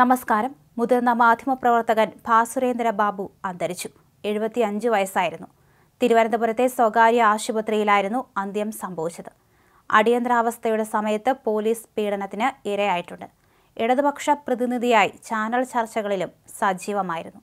നമസ്കാരം മുതിർന്ന മാധ്യമപ്രവർത്തകൻ ഭാസുരേന്ദ്ര ബാബു അന്തരിച്ചു എഴുപത്തിയഞ്ച് വയസ്സായിരുന്നു തിരുവനന്തപുരത്തെ സ്വകാര്യ ആശുപത്രിയിലായിരുന്നു അന്ത്യം സംഭവിച്ചത് അടിയന്തരാവസ്ഥയുടെ സമയത്ത് പോലീസ് പീഡനത്തിന് ഇരയായിട്ടുണ്ട് ഇടതുപക്ഷ പ്രതിനിധിയായി ചാനൽ ചർച്ചകളിലും സജീവമായിരുന്നു